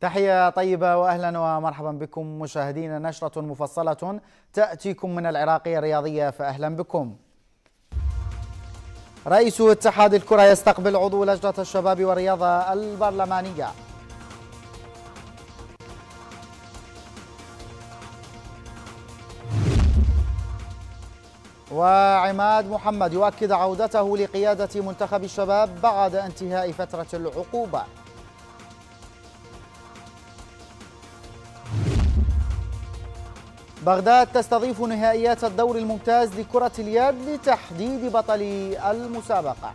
تحية طيبة وأهلا ومرحبا بكم مشاهدينا نشرة مفصلة تأتيكم من العراقية الرياضية فأهلا بكم رئيس اتحاد الكرة يستقبل عضو لجنة الشباب والرياضة البرلمانية وعماد محمد يؤكد عودته لقيادة منتخب الشباب بعد انتهاء فترة العقوبة بغداد تستضيف نهائيات الدور الممتاز لكرة اليد لتحديد بطل المسابقة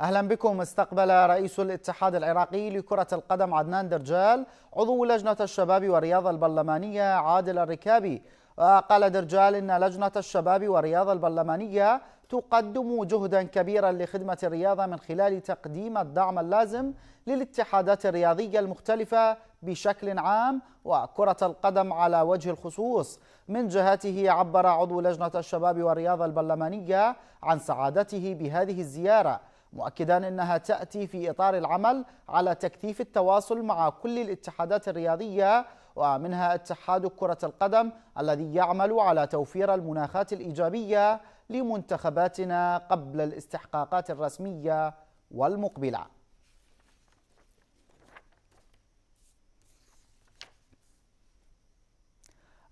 أهلا بكم استقبل رئيس الاتحاد العراقي لكرة القدم عدنان درجال عضو لجنة الشباب والرياضة البرلمانية عادل الركابي وقال درجال إن لجنة الشباب والرياضة البرلمانية تقدم جهدا كبيرا لخدمة الرياضة من خلال تقديم الدعم اللازم للاتحادات الرياضية المختلفة بشكل عام وكرة القدم على وجه الخصوص من جهته عبر عضو لجنة الشباب والرياضة البرلمانية عن سعادته بهذه الزيارة مؤكدا انها تاتي في اطار العمل على تكثيف التواصل مع كل الاتحادات الرياضيه ومنها اتحاد كرة القدم الذي يعمل على توفير المناخات الإيجابية لمنتخباتنا قبل الاستحقاقات الرسمية والمقبلة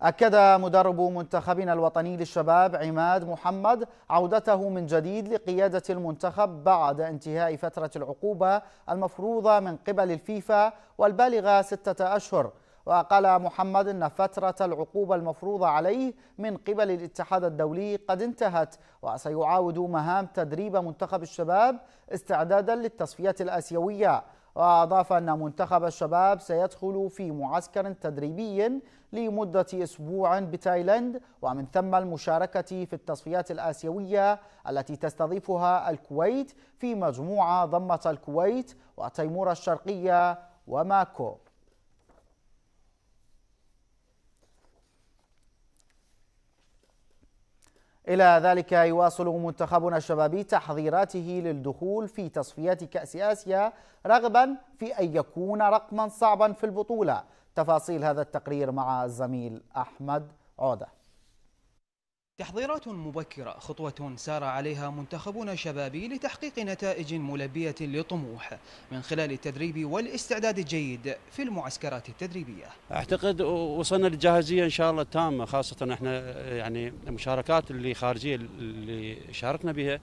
أكد مدرب منتخبنا الوطني للشباب عماد محمد عودته من جديد لقيادة المنتخب بعد انتهاء فترة العقوبة المفروضة من قبل الفيفا والبالغة ستة أشهر وقال محمد أن فترة العقوبة المفروضة عليه من قبل الاتحاد الدولي قد انتهت وسيعاود مهام تدريب منتخب الشباب استعدادا للتصفيات الآسيوية وأضاف أن منتخب الشباب سيدخل في معسكر تدريبي لمدة أسبوع بتايلاند ومن ثم المشاركة في التصفيات الآسيوية التي تستضيفها الكويت في مجموعة ضمت الكويت وتيمور الشرقية وماكو إلى ذلك يواصل منتخبنا الشبابي تحضيراته للدخول في تصفيات كأس آسيا رغبا في أن يكون رقما صعبا في البطولة تفاصيل هذا التقرير مع الزميل أحمد عوده تحضيرات مبكرة خطوة سار عليها منتخبون شبابي لتحقيق نتائج ملبية للطموح من خلال التدريب والاستعداد الجيد في المعسكرات التدريبية أعتقد وصلنا للجاهزية إن شاء الله التامة خاصة إحنا يعني المشاركات اللي خارجية اللي شاركنا بها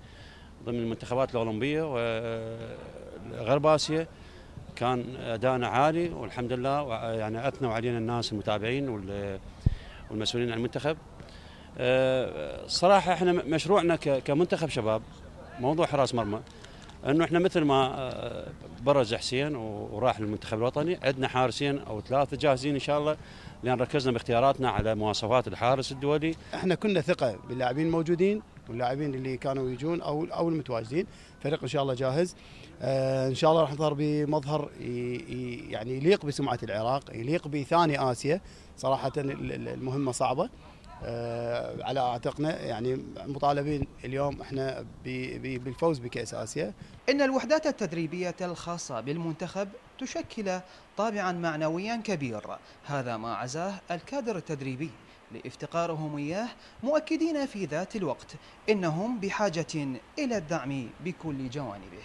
ضمن المنتخبات الأولمبية وغرب آسيا كان أدائنا عالي والحمد لله يعني أثنوا علينا الناس المتابعين والمسؤولين عن المنتخب آه، صراحه احنا مشروعنا كمنتخب شباب موضوع حراس مرمى انه احنا مثل ما آه، برز حسين وراح للمنتخب الوطني عندنا حارسين او ثلاثه جاهزين ان شاء الله لان ركزنا باختياراتنا على مواصفات الحارس الدولي احنا كنا ثقه باللاعبين الموجودين واللاعبين اللي كانوا يجون او او المتواجدين فريق ان شاء الله جاهز آه، ان شاء الله راح نظهر بمظهر يعني يليق بسمعه العراق يليق بثاني اسيا صراحه المهمه صعبه آه، على اعتقنا يعني مطالبين اليوم احنا بالفوز بكاس اسيا. ان الوحدات التدريبيه الخاصه بالمنتخب تشكل طابعا معنويا كبير، هذا ما عزاه الكادر التدريبي لافتقارهم اياه مؤكدين في ذات الوقت انهم بحاجه الى الدعم بكل جوانبه.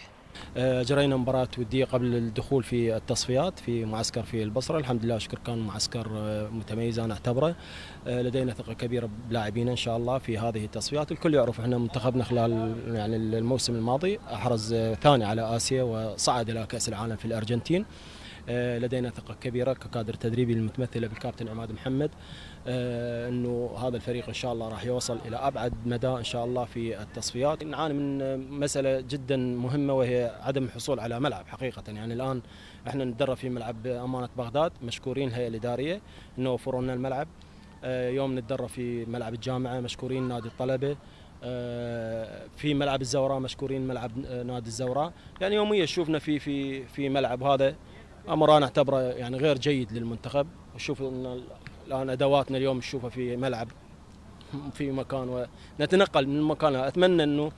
آه، جرينا مباراة ودية قبل الدخول في التصفيات في معسكر في البصرة الحمد لله أشكر كان معسكر آه، متميز أنا أعتبره آه، لدينا ثقة كبيرة بلاعبينا إن شاء الله في هذه التصفيات الكل يعرف احنا منتخبنا خلال يعني الموسم الماضي أحرز ثاني على آسيا وصعد إلى كأس العالم في الأرجنتين لدينا ثقة كبيرة ككادر تدريبي المتمثلة بالكابتن عماد محمد آه، انه هذا الفريق ان شاء الله راح يوصل الى ابعد مدى ان شاء الله في التصفيات نعاني من مساله جدا مهمه وهي عدم الحصول على ملعب حقيقه يعني الان احنا نتدرب في ملعب امانه بغداد مشكورين الهيئه الاداريه انه وفروا لنا الملعب آه، يوم نتدرب في ملعب الجامعه مشكورين نادي الطلبه آه، في ملعب الزوراء مشكورين ملعب نادي الزوراء يعني يوميا شوفنا في في في ملعب هذا امر انا اعتبره يعني غير جيد للمنتخب وشوف ان الان ادواتنا اليوم نشوفها في ملعب في مكان ونتنقل من مكان اتمنى انه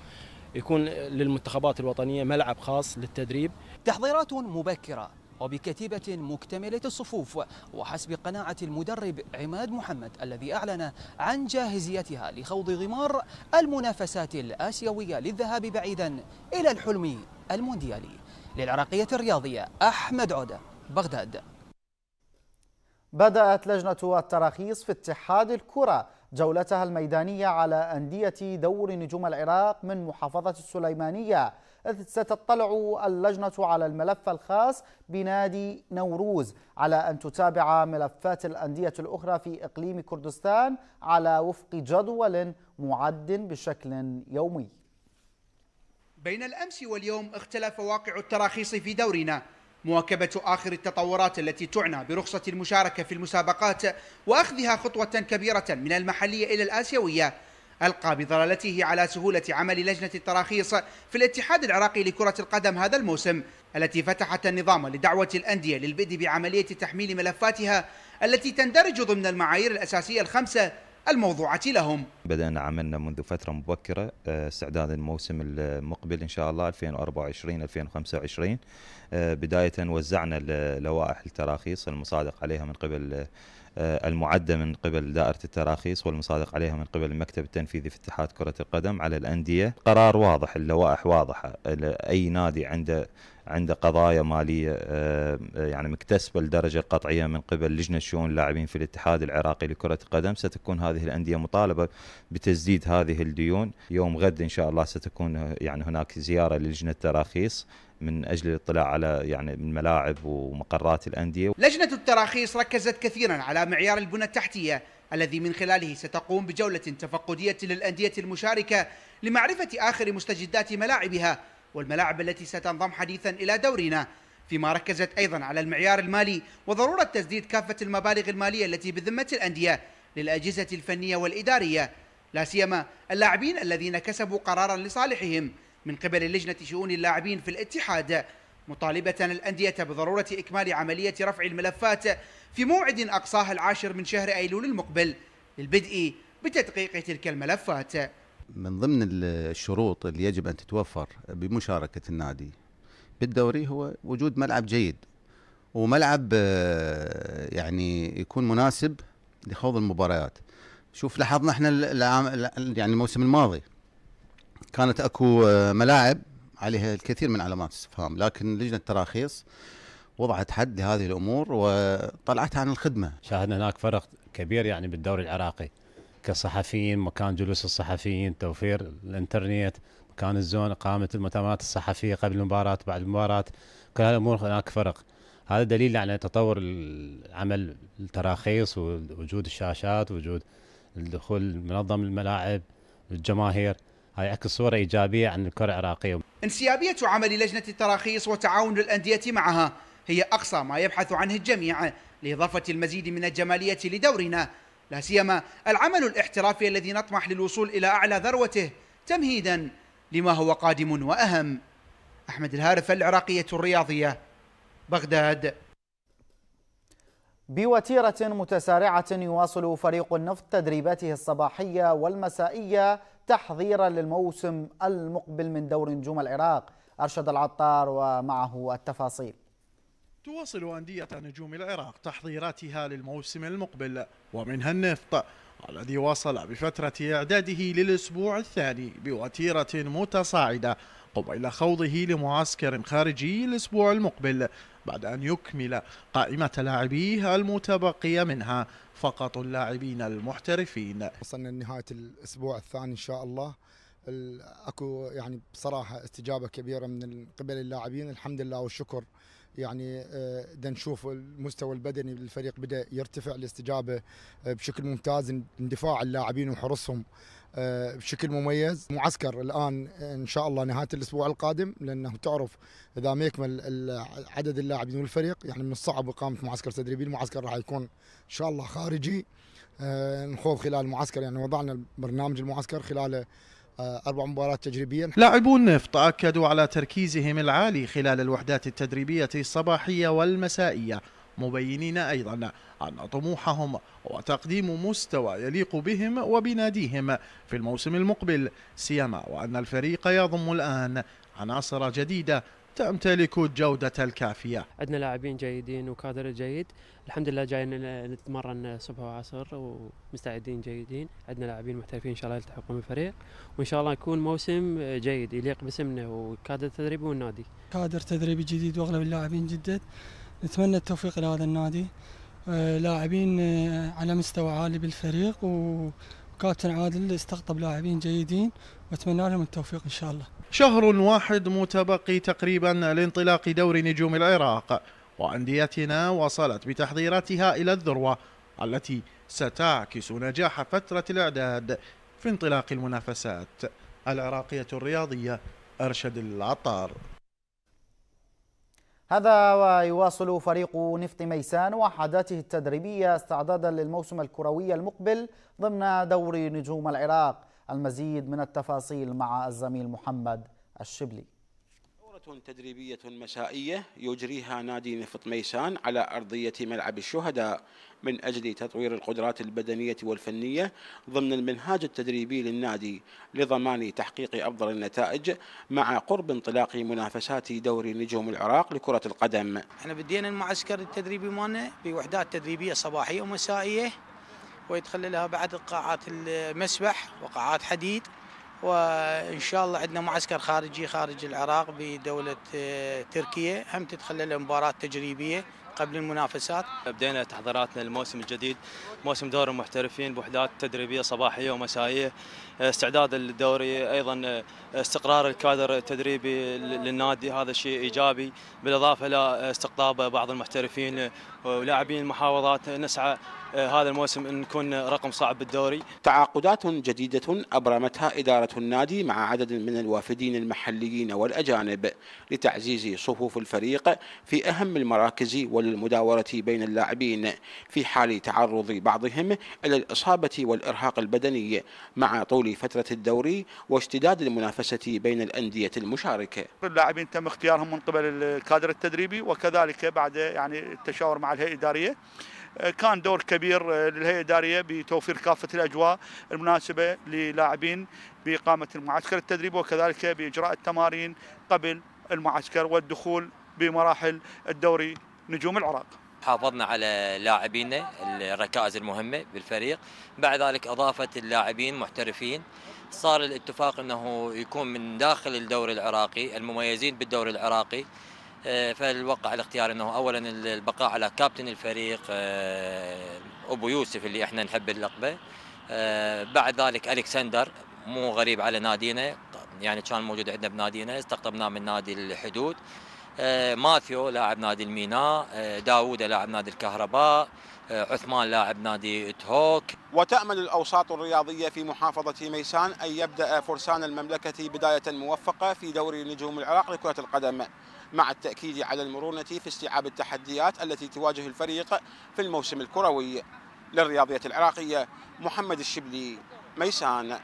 يكون للمنتخبات الوطنيه ملعب خاص للتدريب تحضيرات مبكره وبكتيبة مكتملة الصفوف وحسب قناعة المدرب عماد محمد الذي أعلن عن جاهزيتها لخوض غمار المنافسات الآسيوية للذهاب بعيدا إلى الحلم المونديالي للعراقية الرياضية أحمد عودة بغداد بدأت لجنة التراخيص في اتحاد الكرة جولتها الميدانية على أندية دور نجوم العراق من محافظة السليمانية إذ ستطلع اللجنة على الملف الخاص بنادي نوروز على أن تتابع ملفات الأندية الأخرى في إقليم كردستان على وفق جدول معد بشكل يومي بين الأمس واليوم اختلف واقع التراخيص في دورنا مواكبة آخر التطورات التي تعنى برخصة المشاركة في المسابقات وأخذها خطوة كبيرة من المحلية إلى الآسيوية ألقى بظلالته على سهولة عمل لجنة التراخيص في الاتحاد العراقي لكرة القدم هذا الموسم التي فتحت النظام لدعوة الأندية للبدء بعملية تحميل ملفاتها التي تندرج ضمن المعايير الأساسية الخمسة الموضوعة لهم بدأنا عملنا منذ فترة مبكرة آه، استعداد الموسم المقبل إن شاء الله 2024-2025 آه، بداية وزعنا لوائح التراخيص المصادق عليها من قبل آه، المعدة من قبل دائرة التراخيص والمصادق عليها من قبل المكتب التنفيذي في اتحاد كرة القدم على الأندية قرار واضح اللوائح واضحة أي نادي عنده عنده قضايا ماليه آه، آه، يعني مكتسبه لدرجه قطعيه من قبل لجنه شؤون اللاعبين في الاتحاد العراقي لكره القدم ستكون هذه الانديه مطالبه بتسديد هذه الديون يوم غد ان شاء الله ستكون آه، يعني هناك زياره للجنه التراخيص من اجل الاطلاع على يعني الملاعب ومقرات الانديه. لجنه التراخيص ركزت كثيرا على معيار البنى التحتيه الذي من خلاله ستقوم بجوله تفقديه للانديه المشاركه لمعرفه اخر مستجدات ملاعبها والملاعب التي ستنضم حديثا إلى دورنا فيما ركزت أيضا على المعيار المالي وضرورة تسديد كافة المبالغ المالية التي بذمة الأندية للأجهزة الفنية والإدارية لا سيما اللاعبين الذين كسبوا قرارا لصالحهم من قبل لجنة شؤون اللاعبين في الاتحاد مطالبة الأندية بضرورة إكمال عملية رفع الملفات في موعد أقصاه العاشر من شهر أيلول المقبل للبدء بتدقيق تلك الملفات من ضمن الشروط اللي يجب ان تتوفر بمشاركه النادي بالدوري هو وجود ملعب جيد وملعب آه، يعني يكون مناسب لخوض المباريات شوف لاحظنا احنا يعني الموسم الماضي كانت اكو آه، ملاعب عليها الكثير من علامات استفهام لكن لجنه التراخيص وضعت حد لهذه الامور وطلعتها عن الخدمه شاهدنا هناك فرق كبير يعني بالدوري العراقي كصحفيين مكان جلوس الصحفيين توفير الانترنت مكان الزون قامة المؤتمرات الصحفية قبل المباراة بعد المباراة كل هالأمور هناك فرق هذا دليل على تطور العمل التراخيص ووجود الشاشات وجود الدخول منظم الملاعب الجماهير هاي عكس صورة إيجابية عن الكرة العراقية انسيابية عمل لجنة التراخيص وتعاون الأندية معها هي أقصى ما يبحث عنه الجميع لإضافة المزيد من الجمالية لدورنا لا سيما العمل الاحترافي الذي نطمح للوصول الى اعلى ذروته تمهيدا لما هو قادم واهم احمد الهارف العراقيه الرياضيه بغداد بوتيرة متسارعة يواصل فريق النفط تدريباته الصباحية والمسائية تحضيرا للموسم المقبل من دور نجوم العراق أرشد العطار ومعه التفاصيل تواصل أندية نجوم العراق تحضيراتها للموسم المقبل ومنها النفط الذي وصل بفترة إعداده للأسبوع الثاني بوتيرة متصاعدة قبيل خوضه لمعسكر خارجي الأسبوع المقبل بعد أن يكمل قائمة لاعبيه المتبقية منها فقط اللاعبين المحترفين وصلنا لنهاية الأسبوع الثاني إن شاء الله اكو يعني بصراحه استجابه كبيره من قبل اللاعبين الحمد لله والشكر يعني آه، بدنا نشوف المستوى البدني للفريق بدا يرتفع الاستجابه آه، بشكل ممتاز اندفاع اللاعبين وحرصهم آه، بشكل مميز معسكر الان ان شاء الله نهايه الاسبوع القادم لانه تعرف اذا ما يكمل عدد اللاعبين والفريق يعني من الصعب اقامه معسكر تدريبي المعسكر راح يكون ان شاء الله خارجي نخوض خلال المعسكر يعني وضعنا برنامج المعسكر خلاله آه، أربع مباريات تجريبيا لاعبو النفط أكدوا على تركيزهم العالي خلال الوحدات التدريبية الصباحية والمسائية مبينين أيضا أن طموحهم وتقديم مستوى يليق بهم وبناديهم في الموسم المقبل سيما وأن الفريق يضم الآن عناصر جديدة تمتلك الجودة الكافية عندنا لاعبين جيدين وكادر جيد الحمد لله جايين نتمرن صبح وعصر ومستعدين جيدين عندنا لاعبين محترفين إن شاء الله يلتحقون بالفريق وإن شاء الله يكون موسم جيد يليق باسمنا وكادر تدريبي والنادي كادر تدريبي جديد وأغلب اللاعبين جدد نتمنى التوفيق لهذا النادي آه، لاعبين آه، على مستوى عالي بالفريق وكابتن عادل استقطب لاعبين جيدين واتمنى لهم التوفيق ان شاء الله شهر واحد متبقي تقريبا لانطلاق دور نجوم العراق وأنديتنا وصلت بتحضيراتها إلى الذروة التي ستعكس نجاح فترة الإعداد في انطلاق المنافسات العراقية الرياضية أرشد العطار هذا ويواصل فريق نفط ميسان وحداته التدريبية استعدادا للموسم الكروي المقبل ضمن دور نجوم العراق المزيد من التفاصيل مع الزميل محمد الشبلي دورة تدريبية مسائية يجريها نادي نفط ميسان على أرضية ملعب الشهداء من أجل تطوير القدرات البدنية والفنية ضمن المنهاج التدريبي للنادي لضمان تحقيق أفضل النتائج مع قرب انطلاق منافسات دوري نجوم العراق لكرة القدم احنا بدينا المعسكر التدريبي مالنا بوحدات تدريبية صباحية ومسائية ويتخلى لها بعد قاعات المسبح وقاعات حديد وان شاء الله عندنا معسكر خارجي خارج العراق بدوله آه، تركيا هم تتخلل مباراه تجريبيه قبل المنافسات بدينا تحضيراتنا للموسم الجديد موسم دوري المحترفين بوحدات تدريبيه صباحيه ومسائيه استعداد الدوري ايضا آه، استقرار الكادر التدريبي للنادي هذا شيء ايجابي بالاضافه الى آه، استقطاب بعض المحترفين ولاعبين المحافظات نسعى آه، هذا الموسم ان نكون رقم صعب بالدوري تعاقدات جديدة أبرمتها إدارة النادي مع عدد من الوافدين المحليين والأجانب لتعزيز صفوف الفريق في أهم المراكز وللمداورة بين اللاعبين في حال تعرض بعضهم إلى الإصابة والإرهاق البدني مع طول فترة الدوري واشتداد المنافسة بين الأندية المشاركة اللاعبين تم اختيارهم من قبل الكادر التدريبي وكذلك بعد يعني التشاور مع الهيئة الإدارية آه، كان دور كبير آه، للهيئه الاداريه بتوفير كافه الاجواء المناسبه للاعبين باقامه المعسكر التدريبي وكذلك باجراء التمارين قبل المعسكر والدخول بمراحل الدوري نجوم العراق حافظنا على لاعبينا الركائز المهمة بالفريق بعد ذلك أضافة اللاعبين محترفين صار الاتفاق أنه يكون من داخل الدوري العراقي المميزين بالدوري العراقي آه، فالوقع الاختيار انه اولا البقاء على كابتن الفريق آه، ابو يوسف اللي احنا نحب اللقبه آه، بعد ذلك الكسندر مو غريب على نادينا يعني كان موجود عندنا بنادينا استقطبناه من نادي الحدود ماثيو لاعب نادي الميناء داوود لاعب نادي الكهرباء عثمان لاعب نادي تهوك وتأمل الأوساط الرياضية في محافظة ميسان أن يبدأ فرسان المملكة بداية موفقة في دوري نجوم العراق لكرة القدم مع التأكيد على المرونة في استيعاب التحديات التي تواجه الفريق في الموسم الكروي للرياضية العراقية محمد الشبلي ميسان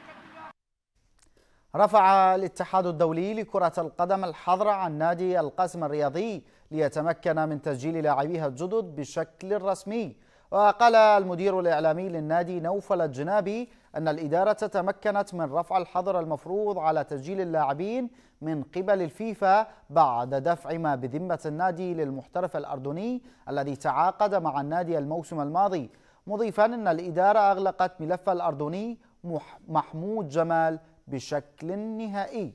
رفع الاتحاد الدولي لكرة القدم الحظر عن نادي القسم الرياضي ليتمكن من تسجيل لاعبيها الجدد بشكل رسمي وقال المدير الإعلامي للنادي نوفل الجنابي أن الإدارة تمكنت من رفع الحظر المفروض على تسجيل اللاعبين من قبل الفيفا بعد دفع ما بذمة النادي للمحترف الأردني الذي تعاقد مع النادي الموسم الماضي مضيفا أن الإدارة أغلقت ملف الأردني محمود جمال بشكل نهائي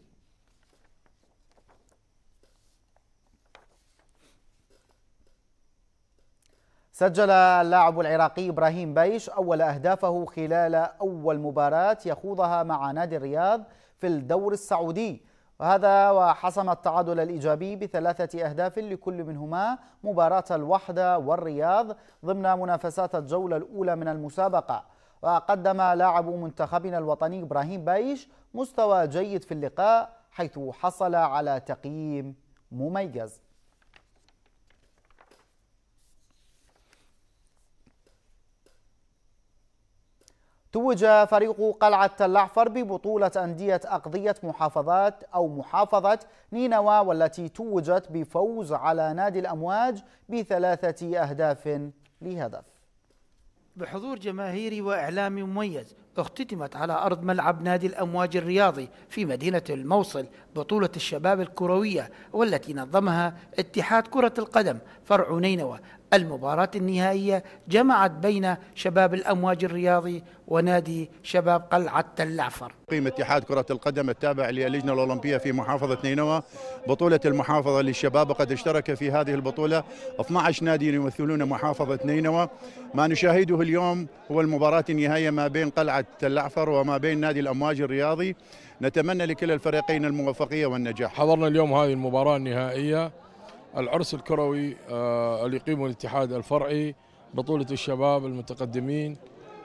سجل اللاعب العراقي إبراهيم بيش أول أهدافه خلال أول مباراة يخوضها مع نادي الرياض في الدور السعودي وهذا وحسم التعادل الإيجابي بثلاثة أهداف لكل منهما مباراة الوحدة والرياض ضمن منافسات الجولة الأولى من المسابقة وقدم لاعب منتخبنا الوطني إبراهيم بايش مستوى جيد في اللقاء حيث حصل على تقييم مميز توج فريق قلعة اللعفر ببطولة أندية أقضية محافظات أو محافظة نينوى والتي توجت بفوز على نادي الأمواج بثلاثة أهداف لهدف بحضور جماهيري وإعلامي مميز اختتمت على أرض ملعب نادي الأمواج الرياضي في مدينة الموصل بطولة الشباب الكروية والتي نظمها اتحاد كرة القدم فرع نينوى المباراة النهائية جمعت بين شباب الأمواج الرياضي ونادي شباب قلعة اللعفر قيمة اتحاد كرة القدم التابع للجنة الأولمبية في محافظة نينوى بطولة المحافظة للشباب وقد اشترك في هذه البطولة 12 نادي يمثلون محافظة نينوى ما نشاهده اليوم هو المباراة النهائية ما بين قلعة اللعفر وما بين نادي الأمواج الرياضي نتمنى لكل الفريقين الموفقية والنجاح حضرنا اليوم هذه المباراة النهائية العرس الكروي آه، اللي يقيمه الاتحاد الفرعي بطولة الشباب المتقدمين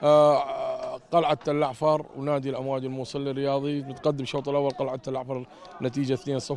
آه، قلعة الأعفر ونادي الأمواج الموصل الرياضي نتقدم الشوط الأول قلعة الأعفر نتيجة 2-0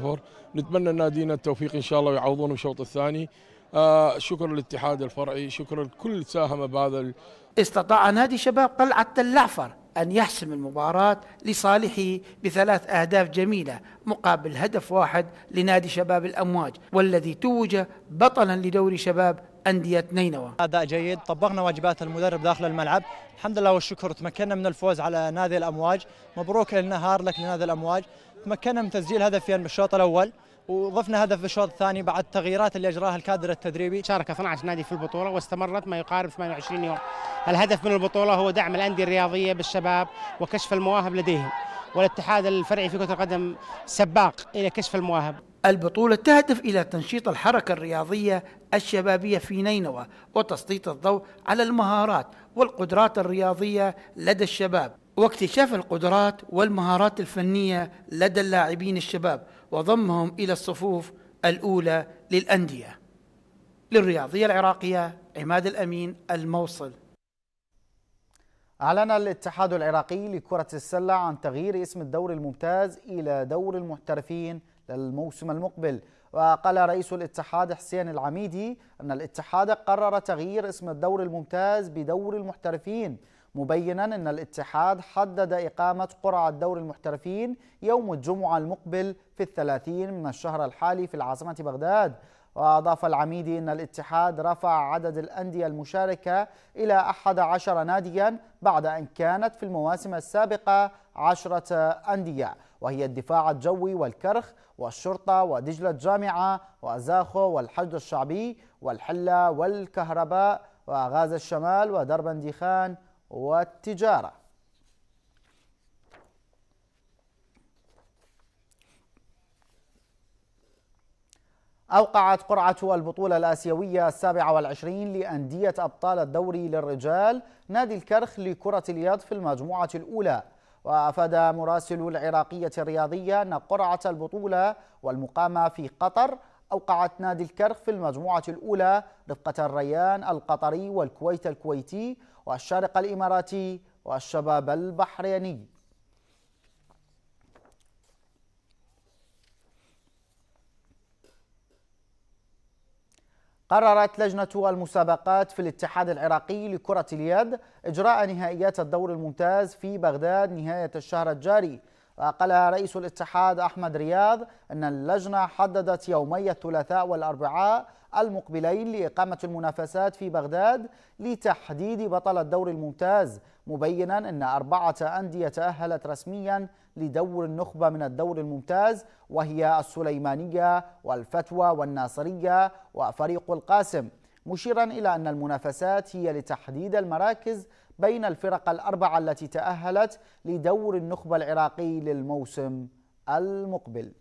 نتمنى نادينا التوفيق إن شاء الله ويعوضون الشوط الثاني آه، شكر للاتحاد الفرعي شكر لكل ساهم بهذا استطاع نادي شباب قلعة الأعفر أن يحسم المباراة لصالحه بثلاث أهداف جميلة مقابل هدف واحد لنادي شباب الأمواج والذي توج بطلا لدوري شباب أندية نينوى أداء جيد طبقنا واجبات المدرب داخل الملعب الحمد لله والشكر تمكنا من الفوز على نادي الأمواج مبروك النهار لك لنادي الأمواج تمكنا من تسجيل هدفين بالشوط الأول وضفنا هدف بالشوط الثاني بعد التغييرات اللي اجراها الكادر التدريبي. شارك 12 نادي في البطوله واستمرت ما يقارب 28 يوم. الهدف من البطوله هو دعم الانديه الرياضيه بالشباب وكشف المواهب لديهم. والاتحاد الفرعي في كره القدم سباق الى كشف المواهب. البطولة تهدف إلى تنشيط الحركة الرياضية الشبابية في نينوى وتسليط الضوء على المهارات والقدرات الرياضية لدى الشباب واكتشاف القدرات والمهارات الفنية لدى اللاعبين الشباب وضمهم إلى الصفوف الأولى للأندية للرياضية العراقية عماد الأمين الموصل أعلن الاتحاد العراقي لكرة السلة عن تغيير اسم الدور الممتاز إلى دور المحترفين للموسم المقبل وقال رئيس الاتحاد حسين العميدي أن الاتحاد قرر تغيير اسم الدور الممتاز بدور المحترفين مبينا أن الاتحاد حدد إقامة قرعة دور المحترفين يوم الجمعة المقبل في الثلاثين من الشهر الحالي في العاصمة بغداد وأضاف العميدي أن الاتحاد رفع عدد الأندية المشاركة إلى 11 ناديا بعد أن كانت في المواسم السابقة 10 أندية وهي الدفاع الجوي والكرخ والشرطة ودجلة الجامعة وأزاخو والحشد الشعبي والحلة والكهرباء وغاز الشمال ودرب انديخان والتجارة أوقعت قرعة البطولة الآسيوية السابعة والعشرين لأندية أبطال الدوري للرجال نادي الكرخ لكرة اليد في المجموعة الأولى وأفاد مراسل العراقية الرياضية أن قرعة البطولة والمقامة في قطر أوقعت نادي الكرخ في المجموعة الأولى رفقة الريان القطري والكويت الكويتي والشارق الإماراتي والشباب البحريني قررت لجنة المسابقات في الاتحاد العراقي لكرة اليد إجراء نهائيات الدور الممتاز في بغداد نهاية الشهر الجاري وقال رئيس الاتحاد أحمد رياض أن اللجنة حددت يومي الثلاثاء والأربعاء المقبلين لإقامة المنافسات في بغداد لتحديد بطل الدور الممتاز مبينا أن أربعة أندية تأهلت رسميا لدور النخبة من الدور الممتاز وهي السليمانية والفتوى والناصرية وفريق القاسم مشيرا إلى أن المنافسات هي لتحديد المراكز بين الفرق الأربعة التي تأهلت لدور النخبة العراقي للموسم المقبل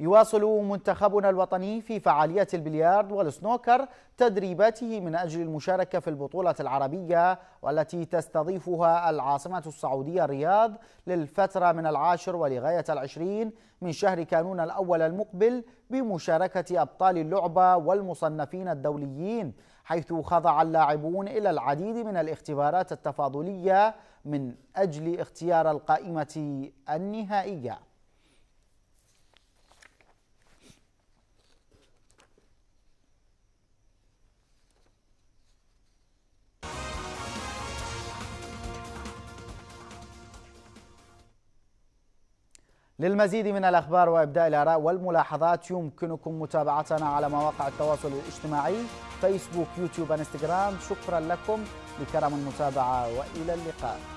يواصل منتخبنا الوطني في فعالية البليارد والسنوكر تدريباته من أجل المشاركة في البطولة العربية والتي تستضيفها العاصمة السعودية الرياض للفترة من العاشر ولغاية العشرين من شهر كانون الأول المقبل بمشاركة أبطال اللعبة والمصنفين الدوليين حيث خضع اللاعبون إلى العديد من الاختبارات التفاضلية من أجل اختيار القائمة النهائية للمزيد من الأخبار وإبداء الآراء والملاحظات يمكنكم متابعتنا على مواقع التواصل الاجتماعي فيسبوك يوتيوب انستغرام شكرا لكم لكرم المتابعة وإلى اللقاء